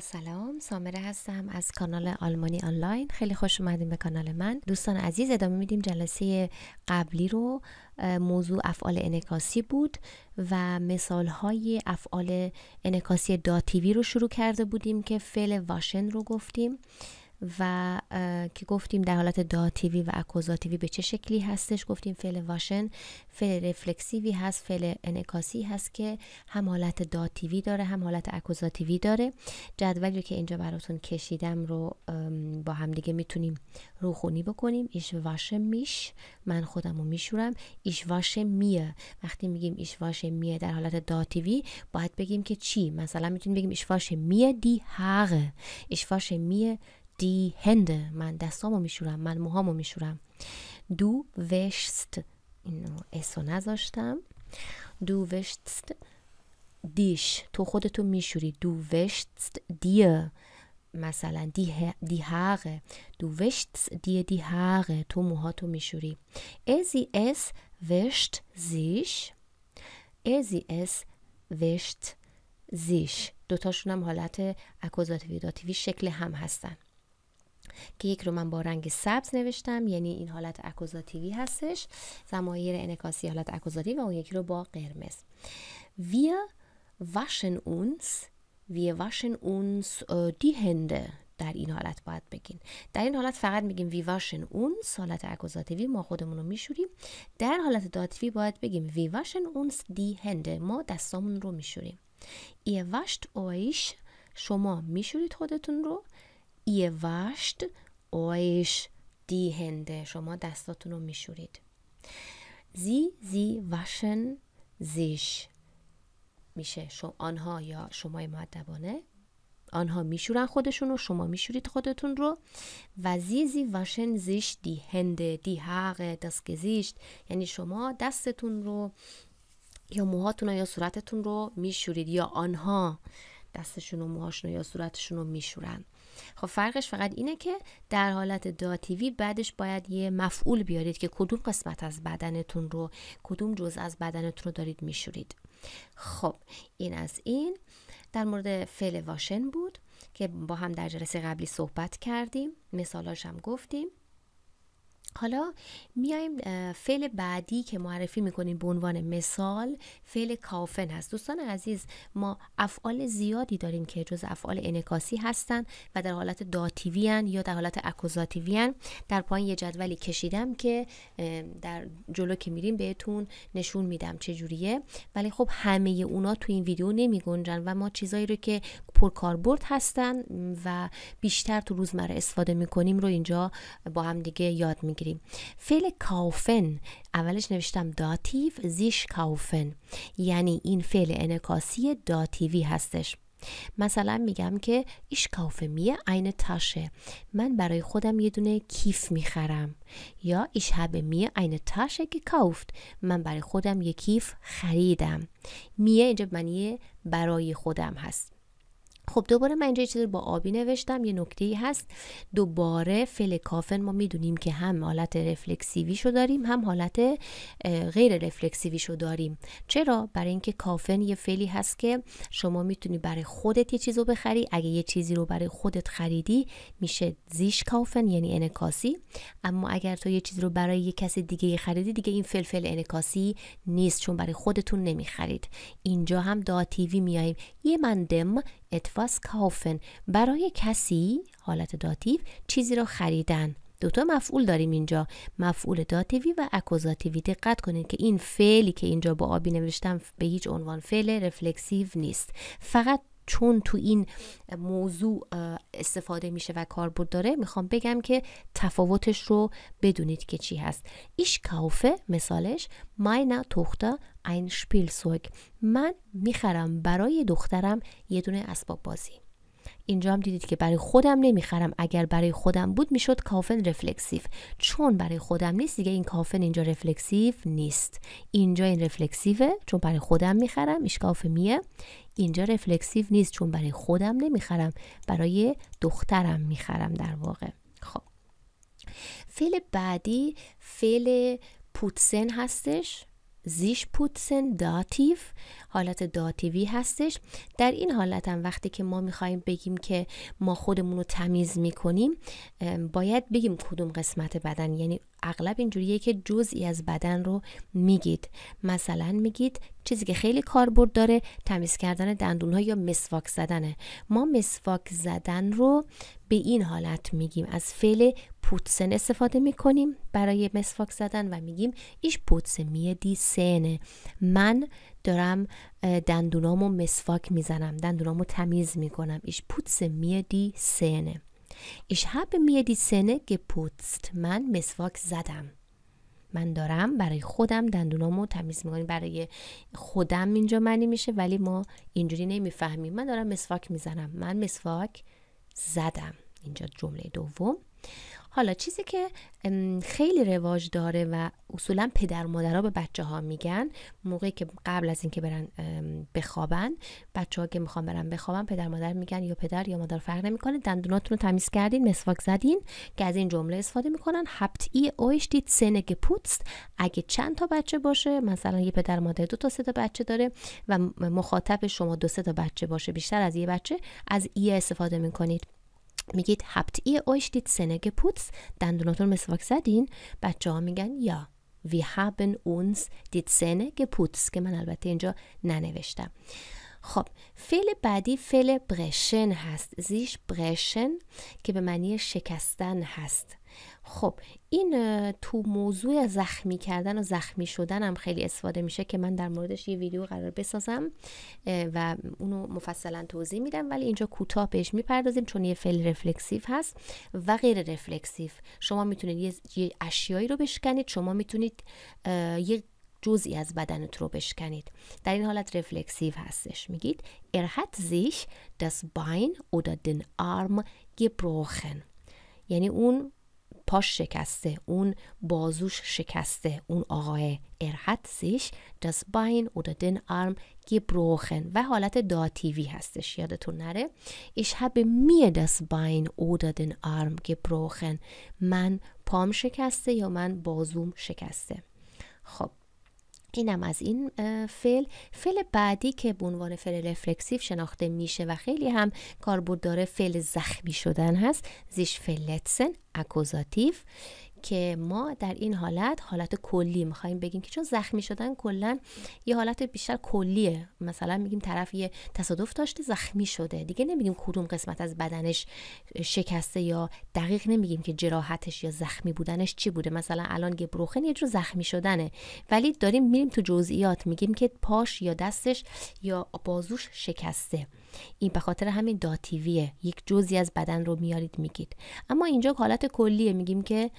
سلام سامره هستم از کانال آلمانی آنلاین خیلی خوش اومدیم به کانال من دوستان عزیز ادامه میدیم جلسه قبلی رو موضوع افعال انکاسی بود و مثال های افعال انکاسی داتیوی رو شروع کرده بودیم که فعل واشن رو گفتیم و که گفتیم در حالت داتیوی و اکوزاتیوی به چه شکلی هستش گفتیم فعل واشن فعل رفلکسیوی هست فعل انکاسی هست که هم حالت داتیوی داره هم حالت اکوزاتیوی داره جدولی که اینجا براتون کشیدم رو با هم دیگه میتونیم روخونی بکنیم ایش واشه میش من خودم رو میشورم ایش واشه میه وقتی میگیم ایش واشه میه در حالت داتیوی باید بگیم که چی مثلا میتونیم بگیم ایش میه دی هاغه ایش واشه میه دی هنده من دستامو میشورم من موهامو میشورم دو وشت اینو اسو نذاشتم دو وشت دیش تو خودتو میشوری دو وشت دیه مثلا دی, دی دو وشت دی دی هاقه تو موهاتو میشوری ازی اس وشت زیش ازی اس وشت زیش دوتاشون هم حالت اکوزاتیوی داتیوی شکل هم هستن که یک رو من با رنگ سبز نوشتم یعنی این حالت اکوزاتیوی هستش زمایر انکاسی حالت اکوزاتیو و اون یکی رو با قرمز wir waschen uns wir waschen uns die Hände در این حالت باید بگین در این حالت فقط میگیم وی واشن اون حالت اکوزاتیوی ما خودمون رو میشوریم در حالت داتیوی باید بگیم وی واشن اونس دی هنده ما دستامون رو میشوریم ایه واشت اویش شما میشورید خودتون رو ihr wascht euch die Hände. شما دستاتون رو میشورید. زی زی waschen زیش، میشه شما آنها یا شمای معدبانه آنها میشورن خودشون رو شما میشورید خودتون رو و زیزی واشن زیش دی هنده دی حق دست گزیشت یعنی شما دستتون رو یا موهاتون رو یا صورتتون رو میشورید یا آنها دستشون و موهاشون یا صورتشون رو میشورن خب فرقش فقط اینه که در حالت داتیوی بعدش باید یه مفعول بیارید که کدوم قسمت از بدنتون رو کدوم جزء از بدنتون رو دارید میشورید خب این از این در مورد فعل واشن بود که با هم در جلسه قبلی صحبت کردیم مثالاش هم گفتیم حالا میایم فعل بعدی که معرفی میکنیم به عنوان مثال فعل کافن هست دوستان عزیز ما افعال زیادی داریم که جز افعال انکاسی هستن و در حالت داتیوی یا در حالت اکوزاتیوی هن. در پایین یه جدولی کشیدم که در جلو که میریم بهتون نشون میدم چه جوریه ولی خب همه اونا تو این ویدیو نمی گنجن و ما چیزایی رو که پرکاربرد هستن و بیشتر تو روزمره استفاده میکنیم رو اینجا با هم دیگه یاد میگیریم فعل کافن اولش نوشتم داتیو زیش کافن یعنی این فعل انکاسی داتیوی هستش مثلا میگم که ایش کافه میه عین تاشه من برای خودم یه دونه کیف میخرم یا ایش هبه میه عین تاشه که کافت من برای خودم یه کیف خریدم میه اینجا معنی برای خودم هست خب دوباره من اینجا چیزی با آبی نوشتم یه نکته ای هست دوباره کافن ما میدونیم که هم حالت رفلکسیوی شو داریم هم حالت غیر رفلکسیوی شو داریم چرا برای اینکه کافن یه فعلی هست که شما میتونی برای خودت یه چیزو بخری اگه یه چیزی رو برای خودت خریدی میشه زیش کافن یعنی انکاسی اما اگر تو یه چیزی رو برای یه کس دیگه خریدی دیگه این فلفل انکاسی نیست چون برای خودتون نمیخرید اینجا هم داتیوی میایم یه مندم ات etwas کافن برای کسی حالت داتیو چیزی را خریدن دوتا مفعول داریم اینجا مفعول داتیوی و اکوزاتیوی دقت کنید که این فعلی که اینجا با آبی نوشتم به هیچ عنوان فعل رفلکسیو نیست فقط چون تو این موضوع استفاده میشه و کاربرد داره میخوام بگم که تفاوتش رو بدونید که چی هست ایش کافه مثالش ماینا توخته شپیل سوگ من میخرم برای دخترم یه دونه اسباب بازی اینجا هم دیدید که برای خودم نمیخرم اگر برای خودم بود میشد کافن رفلکسیو چون برای خودم نیست دیگه این کافن اینجا رفلکسیو نیست اینجا این رفلکسیوه چون برای خودم میخرم کافه میه اینجا رفلکسیو نیست چون برای خودم نمیخرم برای دخترم میخرم در واقع خب فعل بعدی فعل پوتسن هستش زیش پوتسن داتیف حالت داتیوی هستش در این حالت هم وقتی که ما میخواییم بگیم که ما خودمون رو تمیز میکنیم باید بگیم کدوم قسمت بدن یعنی اغلب اینجوریه که جزئی از بدن رو میگید مثلا میگید چیزی که خیلی کاربرد داره تمیز کردن دندون ها یا مسواک زدنه ما مسواک زدن رو به این حالت میگیم از فعل پوتسن استفاده میکنیم برای مسواک زدن و میگیم ایش پوتس می دی سنه من دارم دندونامو مسواک میزنم دندونامو تمیز میکنم ایش پوتس می دی سنه ایش هب می دی سنه پوتست من مسواک زدم من دارم برای خودم دندونامو تمیز میکنم برای خودم اینجا معنی میشه ولی ما اینجوری نمیفهمیم من دارم مسواک میزنم من مسواک زدم اینجا جمله دوم حالا چیزی که خیلی رواج داره و اصولا پدر مادرها به بچه ها میگن موقعی که قبل از اینکه برن بخوابن بچه ها که میخوان برن بخوابن پدر مادر میگن یا پدر یا مادر فرق نمیکنه دندوناتون رو تمیز کردین مسواک زدین که از این جمله استفاده میکنن هفت ای اوشتید سنه که اگه چند تا بچه باشه مثلا یه پدر مادر دو تا سه تا بچه داره و مخاطب شما دو سه تا بچه باشه بیشتر از یه بچه از ای استفاده میکنید میگید هبت ihr euch die سنه geputzt دندوناتون مسواک زدین بچه ها میگن یا وی haben uns die گه geputzt که من البته اینجا ننوشتم خب فعل بعدی فعل برشن هست زیش برشن که به معنی شکستن هست خب این تو موضوع زخمی کردن و زخمی شدن هم خیلی استفاده میشه که من در موردش یه ویدیو قرار بسازم و اونو مفصلا توضیح میدم ولی اینجا کوتاه بهش میپردازیم چون یه فعل رفلکسیو هست و غیر رفلکسیو شما میتونید یه اشیایی رو بشکنید شما میتونید یه جزئی از بدنت رو بشکنید در این حالت رفلکسیو هستش میگید er hat sich das Bein oder den Arm gebrochen یعنی اون پاش شکسته اون بازوش شکسته اون آقای ارحت سیش دس das Bein oder den Arm و حالت داتیوی هستش یادتون نره ich habe mir das Bein oder den Arm gebrochen من پام شکسته یا من بازوم شکسته خب اینم از این فعل فعل بعدی که به عنوان فعل رفلکسیو شناخته میشه و خیلی هم کاربرد داره فعل زخمی شدن هست زیش فعل لتسن اکوزاتیو که ما در این حالت حالت کلی میخوایم بگیم که چون زخمی شدن کلا یه حالت بیشتر کلیه مثلا میگیم طرف یه تصادف داشته زخمی شده دیگه نمیگیم کدوم قسمت از بدنش شکسته یا دقیق نمیگیم که جراحتش یا زخمی بودنش چی بوده مثلا الان گبروخن یه جور زخمی شدنه ولی داریم میریم تو جزئیات میگیم که پاش یا دستش یا بازوش شکسته این به خاطر همین داتیویه یک جزی از بدن رو میارید میگید اما اینجا حالت کلیه میگیم که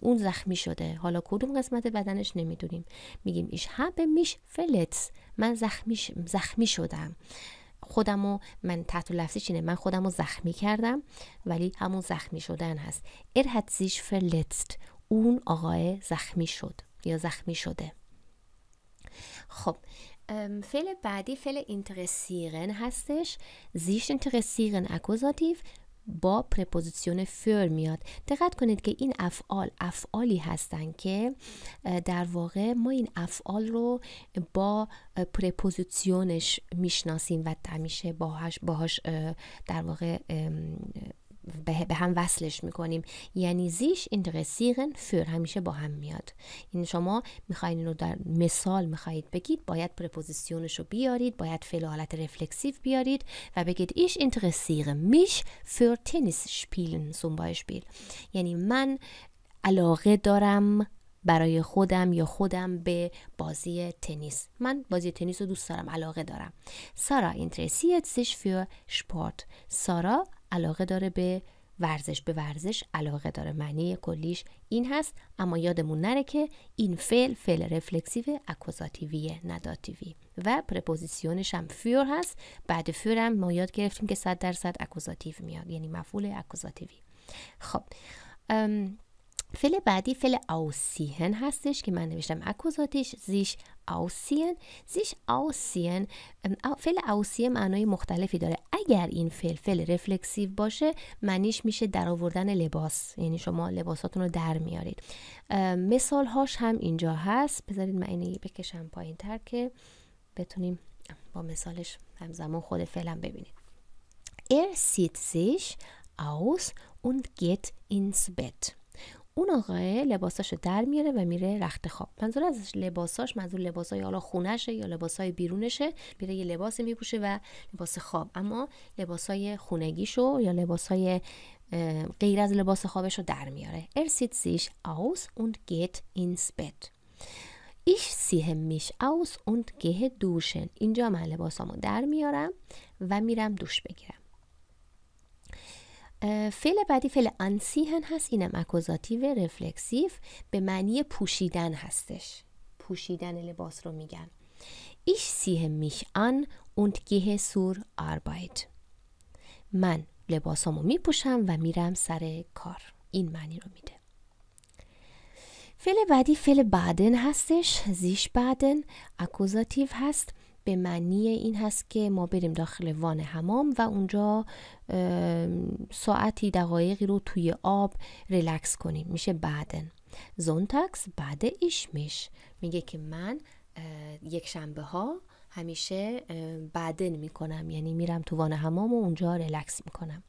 اون زخمی شده حالا کدوم قسمت بدنش نمیدونیم میگیم ایش به میش فلتس من زخمی, ش... زخمی شدم خودمو من تحت لفظی چینه. من خودمو زخمی کردم ولی همون زخمی شدن هست ار فلتست اون آقای زخمی شد یا زخمی شده خب فعل بعدی فعل اینترسیرن هستش زیش اینترسیرن اکوزاتیو با پرپوزیسیون فر میاد دقت کنید که این افعال افعالی هستند که در واقع ما این افعال رو با پرپوزیسیونش میشناسیم و تمیشه باهاش باهاش در واقع به هم وصلش میکنیم یعنی زیش اینترسیرن فر همیشه با هم میاد این شما میخواین رو در مثال میخواهید بگید باید پرپوزیسیونش رو بیارید باید فعل حالت رفلکسیو بیارید و بگید ایش میش فر تنیس شپیلن بیل. یعنی من علاقه دارم برای خودم یا خودم به بازی تنیس من بازی تنیس رو دوست دارم علاقه دارم سارا اینترسیت سیش فیو شپورت سارا علاقه داره به ورزش به ورزش علاقه داره معنی کلیش این هست اما یادمون نره که این فعل فعل رفلکسیو اکوزاتیویه نداتیوی و پرپوزیسیونش هم فیور هست بعد فیور هم ما یاد گرفتیم که 100 درصد اکوزاتیو میاد یعنی مفعول اکوزاتیوی خب فعل بعدی فعل آوسیهن هستش که من نوشتم اکوزاتیش زیش آوسین زیش آوسین فعل آوسیه معنای مختلفی داره اگر این فعل فعل رفلکسیو باشه معنیش میشه در آوردن لباس یعنی شما لباساتون رو در میارید مثال هاش هم اینجا هست بذارید من بکشم پایین تر که بتونیم با مثالش همزمان خود فلم ببینید Er سیت sich aus und geht ins Bett. اون آقای لباساشو در میاره و میره رخت خواب منظور از لباساش منظور لباسای حالا خونشه یا لباسای بیرونشه میره یه لباسی میپوشه و لباس خواب اما لباسای خونگیشو یا لباسای غیر از لباس خوابش رو در میاره er sieht sich aus und geht ins Bett ich ziehe mich aus und gehe duschen اینجا من لباسامو در میارم و میرم دوش بگیرم فعل بعدی فعل انسیهن هست اینم اکوزاتیو رفلکسیو به معنی پوشیدن هستش پوشیدن لباس رو میگن ایش سیه میش آن گه سور سور Arbeit من لباسامو میپوشم و میرم سر کار این معنی رو میده فعل بعدی فعل بعدن هستش زیش بعدن اکوزاتیو هست به معنی این هست که ما بریم داخل وان حمام و اونجا ساعتی دقایقی رو توی آب ریلکس کنیم میشه بعدن زونتاکس بعد ایش میگه که من یک شنبه ها همیشه بعدن میکنم یعنی میرم تو وان حمام و اونجا رلکس میکنم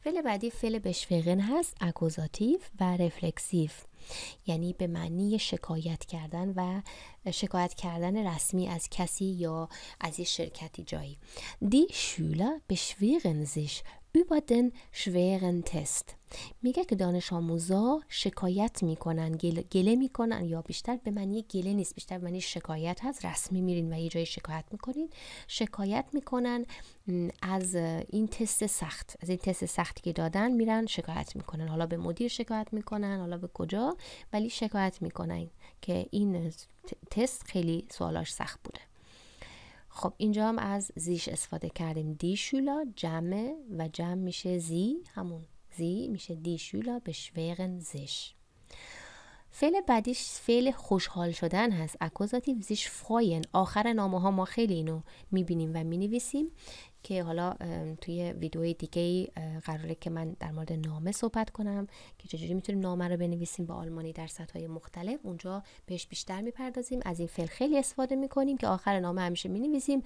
فعل بعدی فعل بشفقن هست اکوزاتیف و رفلکسیف یعنی به معنی شکایت کردن و شکایت کردن رسمی از کسی یا از یه شرکتی جایی دی شولا بشویغن زیش über den schweren تست میگه که دانش آموزا شکایت میکنن گله, گله میکنن یا بیشتر به معنی گله نیست بیشتر به معنی شکایت هست رسمی میرین و یه جایی شکایت میکنین شکایت میکنن از این تست سخت از این تست سختی که دادن میرن شکایت میکنن حالا به مدیر شکایت میکنن حالا به کجا ولی شکایت میکنن که این تست خیلی سوالاش سخت بوده خب اینجا هم از زیش استفاده کردیم دیشولا جمع و جمع میشه زی همون زی میشه دیشولا به شویغن زیش فعل بعدیش فعل خوشحال شدن هست اکوزاتیو زیش فاین آخر نامه ها ما خیلی اینو میبینیم و مینویسیم که حالا توی ویدیوی دیگه ای قراره که من در مورد نامه صحبت کنم که چجوری میتونیم نامه رو بنویسیم به آلمانی در سطح مختلف اونجا بهش بیشتر میپردازیم از این فعل خیلی استفاده میکنیم که آخر نامه همیشه مینویسیم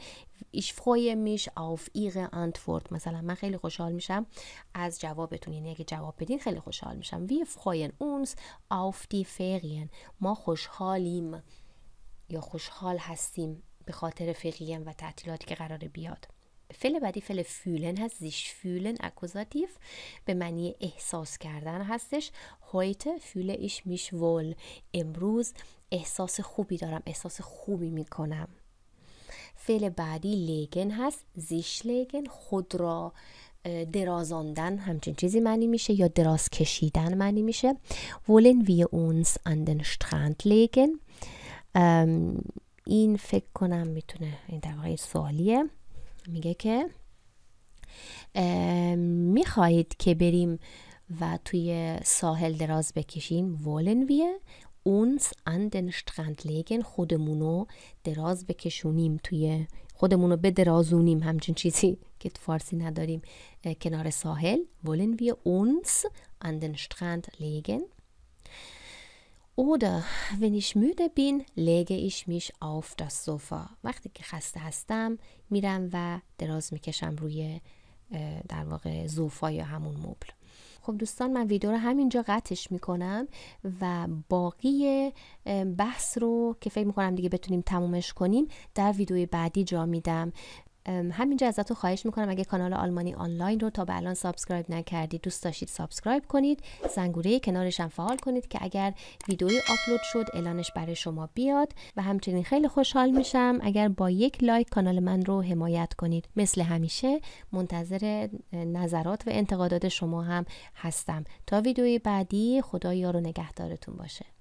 ایش فروی میش آف ایغ انتفورت مثلا من خیلی خوشحال میشم از جوابتون یعنی اگه جواب بدین خیلی خوشحال میشم وی فوین اونس آف دی ما خوشحالیم یا خوشحال هستیم به خاطر فقیم و تعطیلاتی که قرار بیاد فعل بعدی فعل فیلن هست زیش فیلن اکوزاتیف به معنی احساس کردن هستش هویت فول ایش میش ول امروز احساس خوبی دارم احساس خوبی میکنم فعل بعدی لگن هست زیش لگن، خود را درازاندن همچین چیزی معنی میشه یا دراز کشیدن معنی میشه ولن وی اونس an دن Strand لگن. این فکر کنم میتونه این در سوالیه میگه که میخواهید که بریم و توی ساحل دراز بکشیم ولن ویه اونس اندن شترند خودمونو دراز بکشونیم توی خودمونو به درازونیم همچین چیزی که فارسی نداریم کنار ساحل ولن ویه اونس an den Strand Oder wenn ich müde bin, lege ich mich auf das وقتی که خسته هستم میرم و دراز میکشم روی در واقع زوفا یا همون مبل خب دوستان من ویدیو رو همینجا قطعش میکنم و باقی بحث رو که فکر میکنم دیگه بتونیم تمومش کنیم در ویدیوی بعدی جا میدم همینجا ازتون خواهش میکنم اگه کانال آلمانی آنلاین رو تا به الان سابسکرایب نکردید دوست داشتید سابسکرایب کنید زنگوله کنارش هم فعال کنید که اگر ویدیوی آپلود شد اعلانش برای شما بیاد و همچنین خیلی خوشحال میشم اگر با یک لایک کانال من رو حمایت کنید مثل همیشه منتظر نظرات و انتقادات شما هم هستم تا ویدئوی بعدی خدا یار و نگهدارتون باشه